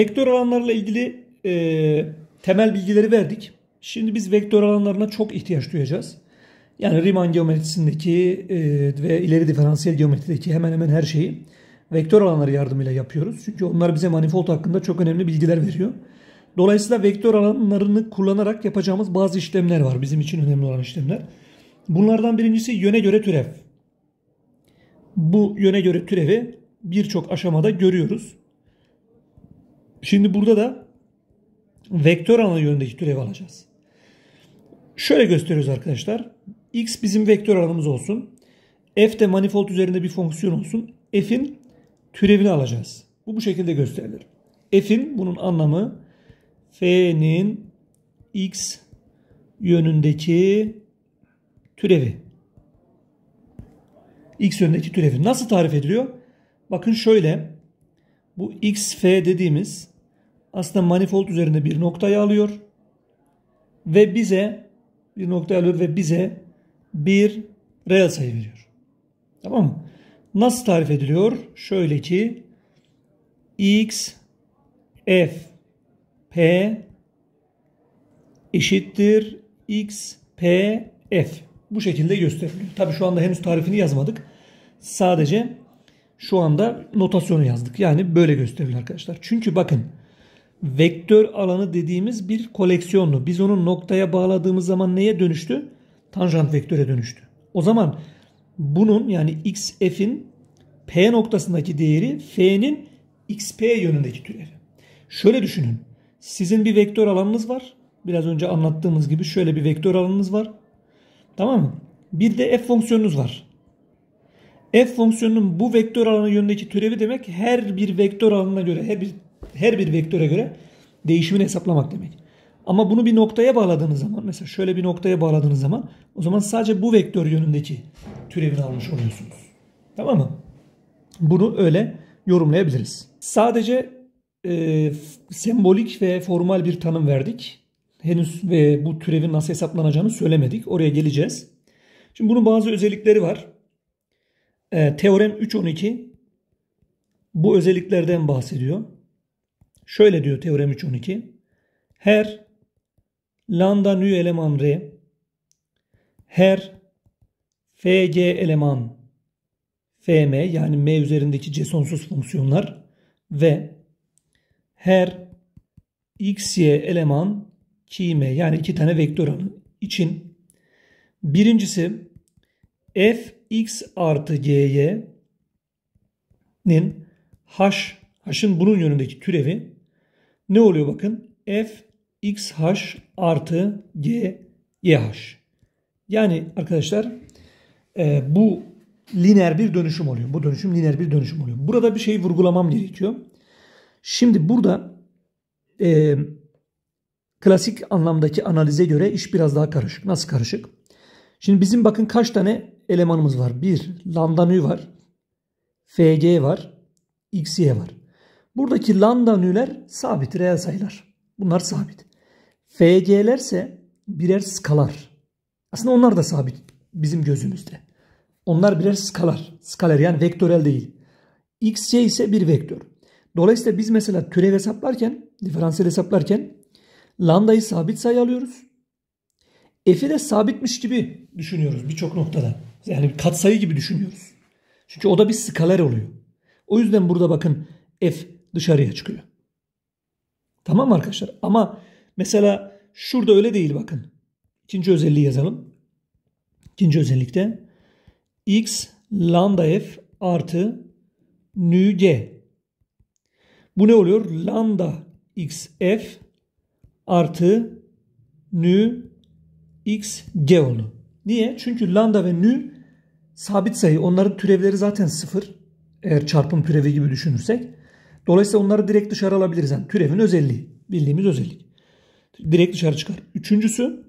Vektör alanlarla ilgili e, temel bilgileri verdik. Şimdi biz vektör alanlarına çok ihtiyaç duyacağız. Yani Riemann geometrisindeki e, ve ileri diferansiyel geometrideki hemen hemen her şeyi vektör alanları yardımıyla yapıyoruz. Çünkü onlar bize manifold hakkında çok önemli bilgiler veriyor. Dolayısıyla vektör alanlarını kullanarak yapacağımız bazı işlemler var. Bizim için önemli olan işlemler. Bunlardan birincisi yöne göre türev. Bu yöne göre türevi birçok aşamada görüyoruz. Şimdi burada da vektör ana yönündeki türev alacağız. Şöyle gösteriyoruz arkadaşlar. X bizim vektör alanımız olsun. F de manifold üzerinde bir fonksiyon olsun. F'in türevini alacağız. Bu bu şekilde gösterilir. F'in bunun anlamı F'nin X yönündeki türevi. X yönündeki türevi. Nasıl tarif ediliyor? Bakın şöyle. Bu x f dediğimiz aslında manifold üzerinde bir noktayı alıyor ve bize bir noktayı alıyor ve bize bir real sayı veriyor. Tamam mı? Nasıl tarif ediliyor? Şöyle ki x f p eşittir x p f. Bu şekilde gösteriliyor. Tabi şu anda henüz tarifini yazmadık. Sadece şu anda notasyonu yazdık. Yani böyle gösteriliyor arkadaşlar. Çünkü bakın vektör alanı dediğimiz bir koleksiyonlu. Biz onu noktaya bağladığımız zaman neye dönüştü? Tanjant vektöre dönüştü. O zaman bunun yani x f'in p noktasındaki değeri f'nin xp yönündeki türevi. Şöyle düşünün. Sizin bir vektör alanınız var. Biraz önce anlattığımız gibi şöyle bir vektör alanınız var. Tamam mı? Bir de f fonksiyonunuz var. F fonksiyonunun bu vektör alanı yönündeki türevi demek her bir vektör alanına göre, her bir her bir vektöre göre değişimini hesaplamak demek. Ama bunu bir noktaya bağladığınız zaman mesela şöyle bir noktaya bağladığınız zaman o zaman sadece bu vektör yönündeki türevini almış oluyorsunuz. Tamam mı? Bunu öyle yorumlayabiliriz. Sadece e, sembolik ve formal bir tanım verdik. Henüz ve bu türevin nasıl hesaplanacağını söylemedik. Oraya geleceğiz. Şimdi bunun bazı özellikleri var. E, teorem 3.12 bu özelliklerden bahsediyor. Şöyle diyor teorem 3.12. Her lambda nü eleman R her fg eleman fm yani m üzerindeki c fonksiyonlar ve her xy eleman kime yani iki tane vektör alanı için birincisi f x artı g'ye'nin h h'ın bunun yönündeki türevi ne oluyor bakın? F XH artı G YH. Yani arkadaşlar e, bu lineer bir dönüşüm oluyor. Bu dönüşüm lineer bir dönüşüm oluyor. Burada bir şey vurgulamam gerekiyor. Şimdi burada e, klasik anlamdaki analize göre iş biraz daha karışık. Nasıl karışık? Şimdi bizim bakın kaç tane elemanımız var? Bir, lambda nü var. Fg var. Xy var. Buradaki lambda nüler sabit reel sayılar. Bunlar sabit. FC'ler ise birer skalar. Aslında onlar da sabit bizim gözümüzde. Onlar birer skalar. Skaler yani vektörel değil. XC ise bir vektör. Dolayısıyla biz mesela türev hesaplarken, diferansiyel hesaplarken lambdayı sabit sayı alıyoruz. F'i de sabitmiş gibi düşünüyoruz birçok noktada. Yani katsayı gibi düşünüyoruz. Çünkü o da bir skaler oluyor. O yüzden burada bakın F dışarıya çıkıyor. Tamam arkadaşlar ama mesela şurada öyle değil bakın. İkinci özelliği yazalım. İkinci özellikte x lambda f artı nü g. Bu ne oluyor? Lambda x f artı nü x g oldu. Niye? Çünkü lambda ve nü sabit sayı. Onların türevleri zaten sıfır. Eğer çarpım türevi gibi düşünürsek. Dolayısıyla onları direkt dışarı alabiliriz. Yani türevin özelliği. Bildiğimiz özellik. Direkt dışarı çıkar. Üçüncüsü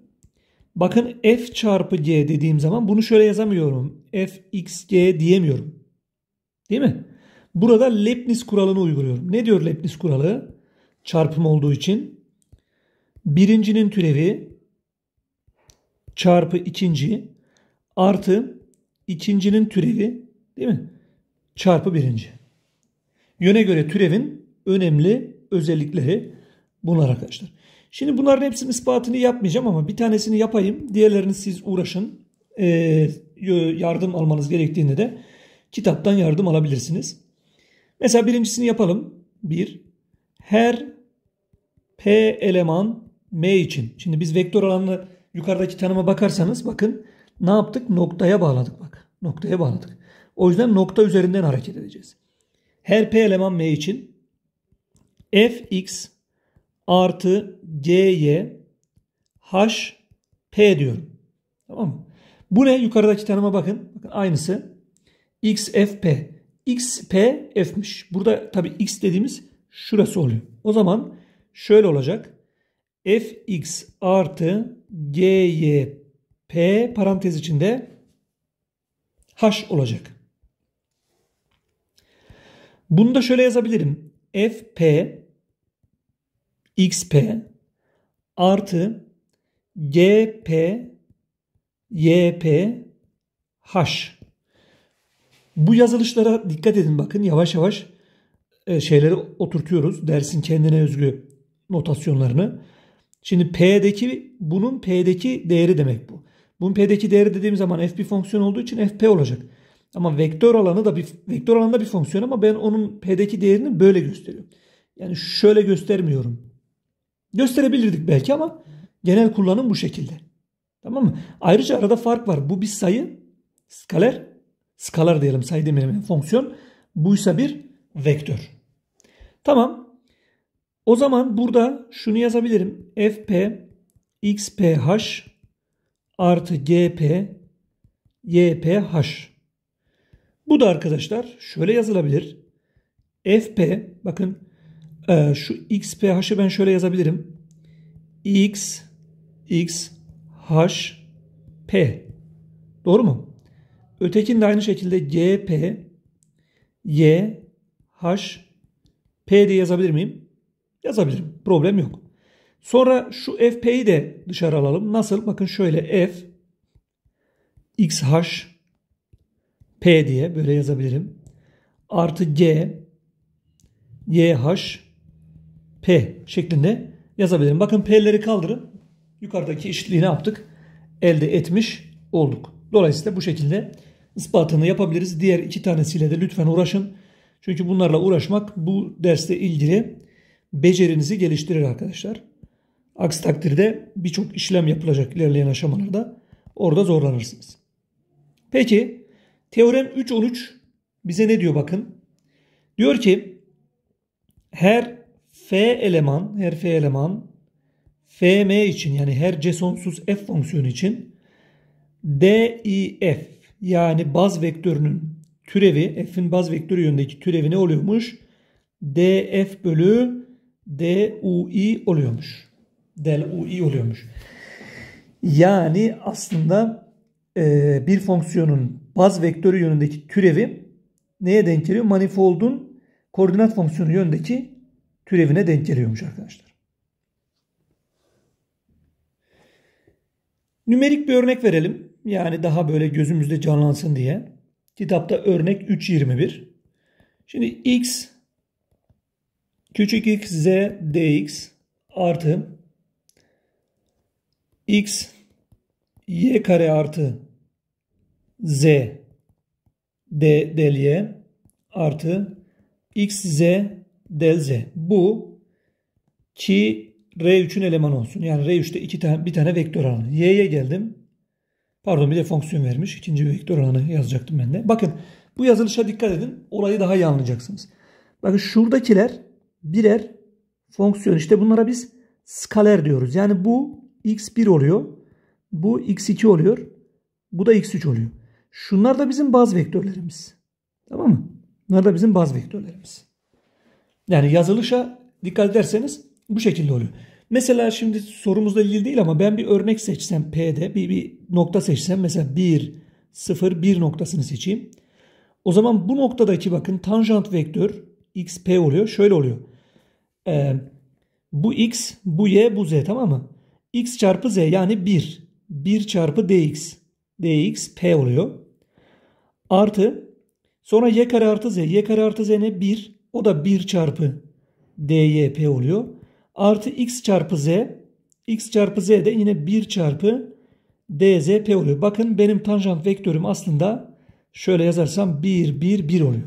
bakın f çarpı g dediğim zaman bunu şöyle yazamıyorum. f x g diyemiyorum. Değil mi? Burada Leibniz kuralını uyguluyorum. Ne diyor Leibniz kuralı? Çarpım olduğu için birincinin türevi çarpı ikinci artı ikincinin türevi değil mi? Çarpı birinci. Yöne göre türevin önemli özellikleri bunlar arkadaşlar. Şimdi bunların hepsinin ispatını yapmayacağım ama bir tanesini yapayım. Diğerlerini siz uğraşın. Ee, yardım almanız gerektiğinde de kitaptan yardım alabilirsiniz. Mesela birincisini yapalım. Bir, her P eleman M için. Şimdi biz vektör alanını yukarıdaki tanıma bakarsanız bakın ne yaptık? Noktaya bağladık bak. Noktaya bağladık. O yüzden nokta üzerinden hareket edeceğiz. Her P eleman M için Fx artı Gy H P diyorum. Tamam mı? Bu ne? Yukarıdaki tanıma bakın. bakın aynısı. x p F'miş. Burada tabi X dediğimiz şurası oluyor. O zaman şöyle olacak. Fx artı Gy P parantez içinde H olacak. Bunu da şöyle yazabilirim. Fp xp artı gp yp h. Bu yazılışlara dikkat edin bakın yavaş yavaş e, şeyleri oturtuyoruz. Dersin kendine özgü notasyonlarını. Şimdi p'deki bunun p'deki değeri demek bu. Bunun p'deki değeri dediğim zaman f bir fonksiyon olduğu için fp olacak. Ama vektör alanı da bir vektör alanında bir fonksiyon ama ben onun p'deki değerini böyle gösteriyorum. Yani şöyle göstermiyorum. Gösterebilirdik belki ama genel kullanım bu şekilde. Tamam mı? Ayrıca arada fark var. Bu bir sayı skaler skalar diyelim sayı demeyelim fonksiyon. Buysa bir vektör. Tamam. O zaman burada şunu yazabilirim. fp xph artı gp yph. Bu da arkadaşlar şöyle yazılabilir. Fp bakın e, şu xph'ı ben şöyle yazabilirim. x x h p doğru mu? Ötekinde aynı şekilde gp y h p diye yazabilir miyim? Yazabilirim. Problem yok. Sonra şu fp'yi de dışarı alalım. Nasıl? Bakın şöyle f x xh P diye böyle yazabilirim. Artı G YH P şeklinde yazabilirim. Bakın P'leri kaldırın. yukarıdaki eşitliği ne yaptık? Elde etmiş olduk. Dolayısıyla bu şekilde ispatını yapabiliriz. Diğer iki tanesiyle de lütfen uğraşın. Çünkü bunlarla uğraşmak bu dersle ilgili becerinizi geliştirir arkadaşlar. Aksi takdirde birçok işlem yapılacak ilerleyen aşamalarda orada zorlanırsınız. Peki Teorem 3.13 bize ne diyor bakın. Diyor ki her f eleman, her f eleman fm için yani her c sonsuz f fonksiyonu için dif yani baz vektörünün türevi f'in baz vektörü yönündeki türevi ne oluyormuş? df bölü dui oluyormuş. del ui oluyormuş. Yani aslında ee, bir fonksiyonun baz vektörü yönündeki türevi neye denk geliyor? Manifoldun koordinat fonksiyonu yönündeki türevine denk geliyormuş arkadaşlar. Nümerik bir örnek verelim. Yani daha böyle gözümüzde canlansın diye. Kitapta örnek 3.21. Şimdi x küçük x z dx artı x y kare artı z d del y artı x z del z. Bu ki R3'ün elemanı olsun. Yani R3'te iki tane, bir tane vektör alanı. Y'ye geldim. Pardon bir de fonksiyon vermiş. İkinci bir vektör alanı yazacaktım ben de. Bakın bu yazılışa dikkat edin. Olayı daha iyi anlayacaksınız. Bakın şuradakiler birer fonksiyon. İşte bunlara biz skaler diyoruz. Yani bu x1 oluyor. Bu x2 oluyor. Bu da x3 oluyor. Şunlar da bizim baz vektörlerimiz. Tamam mı? Bunlar da bizim baz vektörlerimiz. Yani yazılışa dikkat ederseniz bu şekilde oluyor. Mesela şimdi sorumuzla ilgili değil ama ben bir örnek seçsem P'de bir, bir nokta seçsem mesela 1, 0, 1 noktasını seçeyim. O zaman bu noktadaki bakın tanjant vektör xp oluyor. Şöyle oluyor. Ee, bu x, bu y, bu z tamam mı? x çarpı z yani 1. 1 çarpı dx. dx p oluyor. Artı sonra y kare artı z. y kare artı z ne? 1. O da 1 çarpı dy p oluyor. Artı x çarpı z. x çarpı z de yine 1 çarpı dz p oluyor. Bakın benim tanjant vektörüm aslında şöyle yazarsam 1 1 1 oluyor.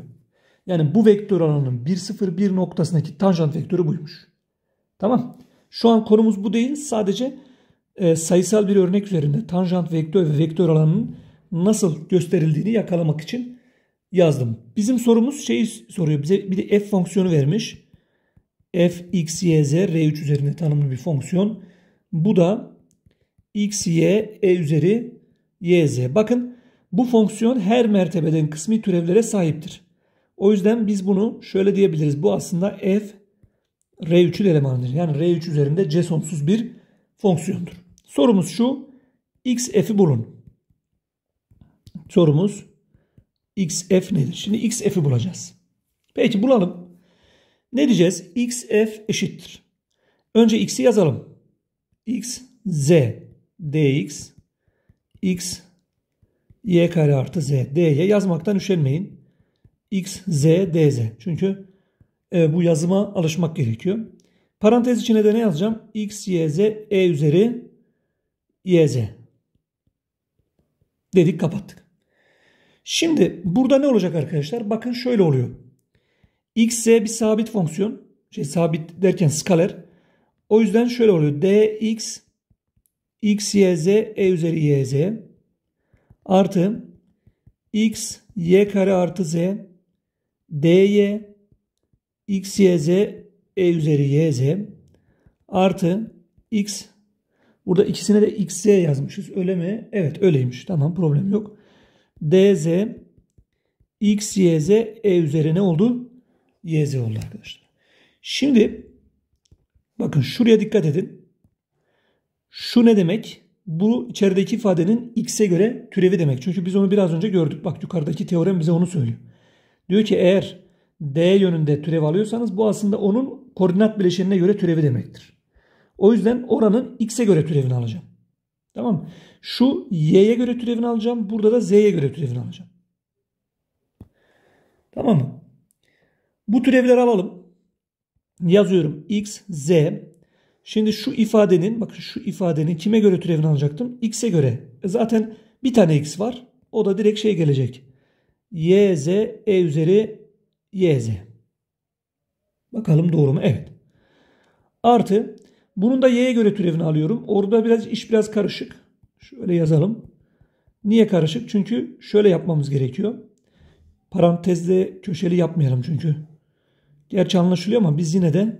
Yani bu vektör alanının 1 0 1 noktasındaki tanjant vektörü buymuş. Tamam. Şu an konumuz bu değil. Sadece e, sayısal bir örnek üzerinde tanjant vektör ve vektör alanının nasıl gösterildiğini yakalamak için yazdım. Bizim sorumuz şey soruyor bize bir de f fonksiyonu vermiş. f x y z r3 üzerinde tanımlı bir fonksiyon. Bu da x y e üzeri y z. Bakın bu fonksiyon her mertebeden kısmi türevlere sahiptir. O yüzden biz bunu şöyle diyebiliriz. Bu aslında f R3'ün elemanıdır. Yani R3 üzerinde C sonsuz bir fonksiyondur. Sorumuz şu. XF'i bulun. Sorumuz XF nedir? Şimdi XF'i bulacağız. Peki bulalım. Ne diyeceğiz? XF eşittir. Önce X'i yazalım. X, Z, DX, X, Y kare artı Z, D'ye yazmaktan üşenmeyin. X, Z, DZ. Çünkü e, bu yazıma alışmak gerekiyor. Parantez içine de ne yazacağım? X, Y, Z, E üzeri YZ. E Dedik kapattık. Şimdi burada ne olacak arkadaşlar? Bakın şöyle oluyor. XZ bir sabit fonksiyon. Şey sabit derken skaler. O yüzden şöyle oluyor. DX X, E üzeri Y, artı X, Y kare artı Z dy Y E üzeri Y, artı X, Burada ikisine de xy yazmışız. Öyle mi? Evet öyleymiş. Tamam problem yok. dz x, y, z e üzerine oldu? y, z oldu arkadaşlar. Şimdi bakın şuraya dikkat edin. Şu ne demek? Bu içerideki ifadenin x'e göre türevi demek. Çünkü biz onu biraz önce gördük. Bak yukarıdaki teorem bize onu söylüyor. Diyor ki eğer d yönünde türev alıyorsanız bu aslında onun koordinat bileşenine göre türevi demektir. O yüzden oranın x'e göre türevini alacağım. Tamam mı? Şu y'ye göre türevini alacağım. Burada da z'ye göre türevini alacağım. Tamam mı? Bu türevleri alalım. Yazıyorum x, z. Şimdi şu ifadenin, bakın şu ifadenin kime göre türevini alacaktım? X'e göre. E zaten bir tane x var. O da direkt şey gelecek. Y, z, e üzeri y, z. Bakalım doğru mu? Evet. Artı bunun da y'ye göre türevini alıyorum. Orada biraz iş biraz karışık. Şöyle yazalım. Niye karışık? Çünkü şöyle yapmamız gerekiyor. Parantezde köşeli yapmayalım çünkü. Gerçi anlaşılıyor ama biz yine de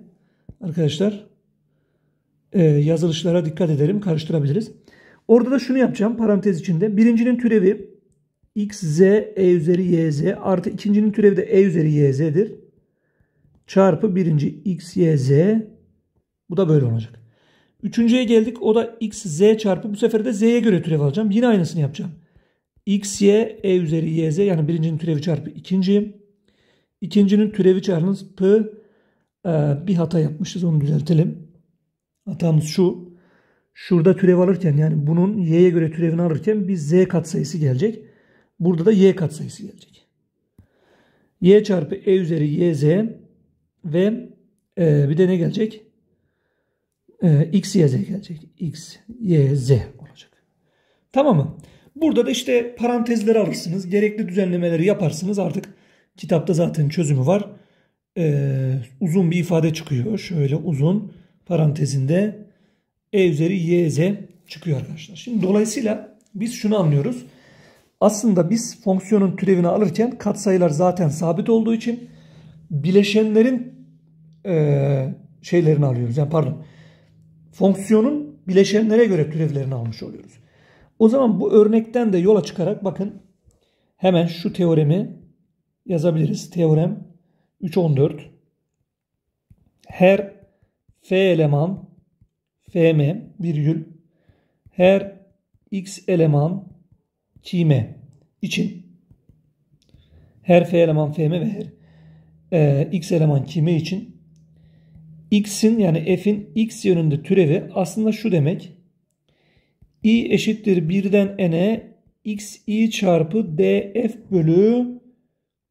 arkadaşlar e, yazılışlara dikkat edelim. Karıştırabiliriz. Orada da şunu yapacağım parantez içinde. Birincinin türevi x, z, e üzeri y, z artı ikincinin türevi de e üzeri y, z'dir. Çarpı birinci x, y, z bu da böyle olacak. Üçüncüye geldik. O da x, z çarpı. Bu sefer de z'ye göre türev alacağım. Yine aynısını yapacağım. x, y, e üzeri y, z. Yani birincinin türevi çarpı ikinci. İkincinin türevi çarpı p. Ee, bir hata yapmışız. Onu düzeltelim. Hatamız şu. Şurada türev alırken yani bunun y'ye göre türevini alırken bir z katsayısı gelecek. Burada da y katsayısı gelecek. y çarpı e üzeri y, z ve e, bir de ne gelecek? e, x, y, z gelecek. x, y, z olacak. Tamam mı? Burada da işte parantezleri alırsınız. Gerekli düzenlemeleri yaparsınız. Artık kitapta zaten çözümü var. Ee, uzun bir ifade çıkıyor. Şöyle uzun parantezinde e üzeri y, z çıkıyor arkadaşlar. Şimdi dolayısıyla biz şunu anlıyoruz. Aslında biz fonksiyonun türevini alırken katsayılar zaten sabit olduğu için bileşenlerin e, şeylerini alıyoruz. Yani pardon fonksiyonun bileşenlere göre türevlerini almış oluyoruz. O zaman bu örnekten de yola çıkarak bakın hemen şu teoremi yazabiliriz. Teorem 3.14 her f eleman fm virgül her x eleman kime için her f eleman fm ve her e, x eleman kime için x'in yani f'in x yönünde türevi aslında şu demek. i eşittir 1'den n'e x i çarpı df bölü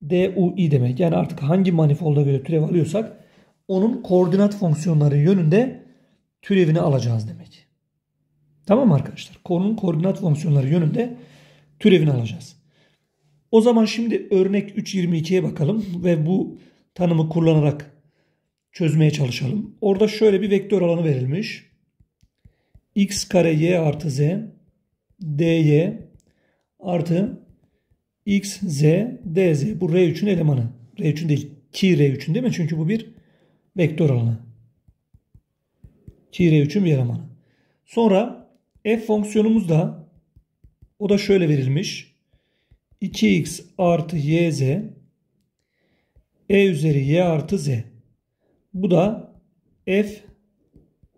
du i demek. Yani artık hangi manifolda göre türev alıyorsak onun koordinat fonksiyonları yönünde türevini alacağız demek. Tamam arkadaşlar? Konunun koordinat fonksiyonları yönünde türevini alacağız. O zaman şimdi örnek 3.22'ye bakalım ve bu tanımı kullanarak çözmeye çalışalım. Orada şöyle bir vektör alanı verilmiş. x kare y artı z dy artı x z dz. Bu R3'ün elemanı. R3'ün değil. Ki R3'ün değil mi? Çünkü bu bir vektör alanı. Ki R3'ün bir elemanı. Sonra f fonksiyonumuz da o da şöyle verilmiş. 2x artı yz e üzeri y artı z. Bu da f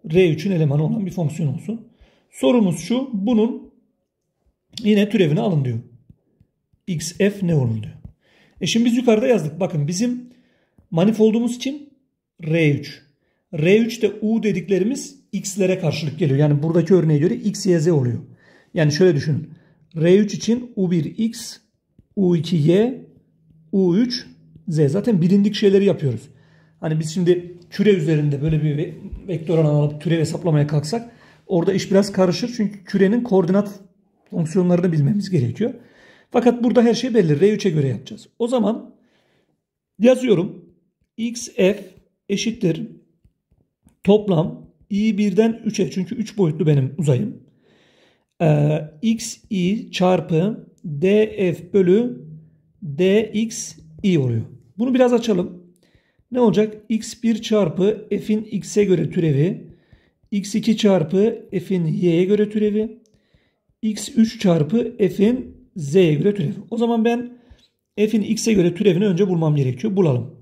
R3'ün elemanı olan bir fonksiyon olsun. Sorumuz şu. Bunun yine türevini alın diyor. XF ne olur diyor. E şimdi biz yukarıda yazdık. Bakın bizim manifoldumuz kim? R3. R3'te U dediklerimiz X'lere karşılık geliyor. Yani buradaki örneğe göre X, Y, Z oluyor. Yani şöyle düşünün. R3 için U1X, U2Y, U3Z. Zaten bilindik şeyleri yapıyoruz. Hani biz şimdi türev üzerinde böyle bir vektör alan alıp türev hesaplamaya kalksak orada iş biraz karışır. Çünkü kürenin koordinat fonksiyonlarını bilmemiz gerekiyor. Fakat burada her şey belli. R3'e göre yapacağız. O zaman yazıyorum. xf eşittir toplam i1'den 3'e çünkü 3 boyutlu benim uzayım. Ee, xi çarpı df bölü dxi oluyor. Bunu biraz açalım. Ne olacak? x1 çarpı f'in x'e göre türevi, x2 çarpı f'in y'ye göre türevi, x3 çarpı f'in z'ye göre türevi. O zaman ben f'in x'e göre türevini önce bulmam gerekiyor. Bulalım.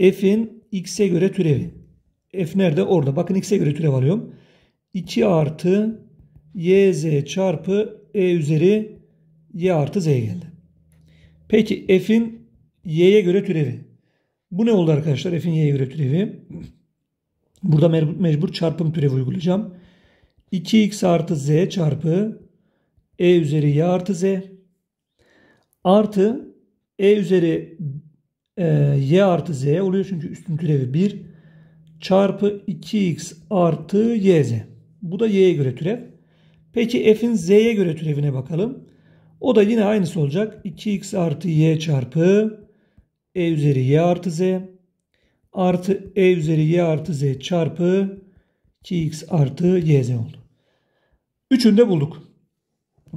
f'in x'e göre türevi. f nerede? Orada. Bakın x'e göre türev alıyorum. 2 artı yz çarpı e üzeri y artı z geldi. Peki f'in y'ye göre türevi. Bu ne oldu arkadaşlar? F'in y göre türevi. Burada mecbur çarpım türevi uygulayacağım. 2x artı z çarpı e üzeri y artı z artı e üzeri e, y artı z oluyor. Çünkü üstün türevi 1 çarpı 2x artı yz. Bu da y'ye göre türev. Peki f'in z'ye göre türevine bakalım. O da yine aynısı olacak. 2x artı y çarpı e üzeri y artı z artı e üzeri y artı z çarpı 2x artı yz oldu. Üçünü de bulduk.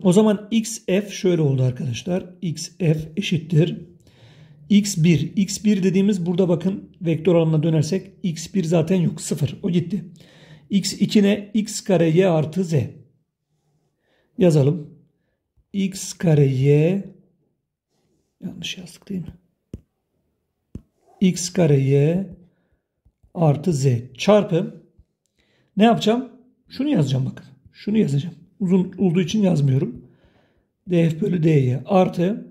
O zaman xf şöyle oldu arkadaşlar. xf eşittir. x1. x1 dediğimiz burada bakın vektör alanına dönersek x1 zaten yok. 0. O gitti. x2 ne? x kare y artı z. Yazalım. x kare y yanlış yazdık değil mi? x kare y artı z çarpı ne yapacağım? Şunu yazacağım bakın. Şunu yazacağım. Uzun olduğu için yazmıyorum. df bölü dy artı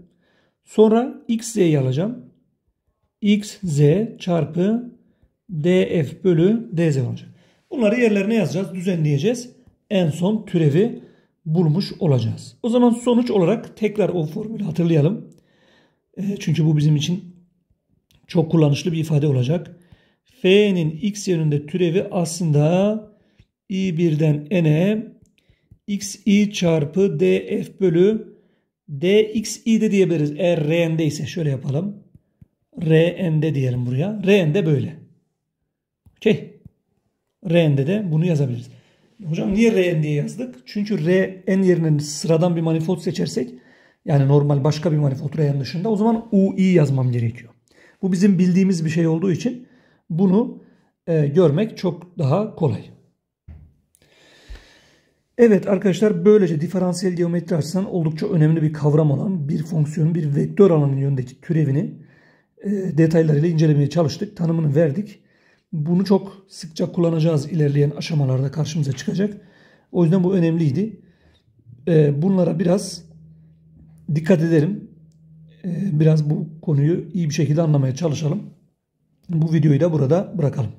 sonra x z'yi alacağım. x z çarpı df bölü dz olacak. Bunları yerlerine yazacağız. Düzenleyeceğiz. En son türevi bulmuş olacağız. O zaman sonuç olarak tekrar o formülü hatırlayalım. Ee, çünkü bu bizim için çok kullanışlı bir ifade olacak. F'nin x yönünde türevi aslında i birden n'e xi çarpı df bölü dxi de diyebiliriz. Eğer rn'de ise şöyle yapalım. rn'de diyelim buraya. rn'de böyle. Okey. rn'de de bunu yazabiliriz. Hocam niye rn diye yazdık? Çünkü rn yerine sıradan bir manifold seçersek yani normal başka bir manifold rn dışında o zaman ui yazmam gerekiyor. Bu bizim bildiğimiz bir şey olduğu için bunu e, görmek çok daha kolay. Evet arkadaşlar böylece diferansiyel geometri açısından oldukça önemli bir kavram olan bir fonksiyonun bir vektör alanın yönündeki türevini e, detaylarıyla incelemeye çalıştık. Tanımını verdik. Bunu çok sıkça kullanacağız ilerleyen aşamalarda karşımıza çıkacak. O yüzden bu önemliydi. E, bunlara biraz dikkat edelim. Ee, biraz bu konuyu iyi bir şekilde anlamaya çalışalım. Bu videoyu da burada bırakalım.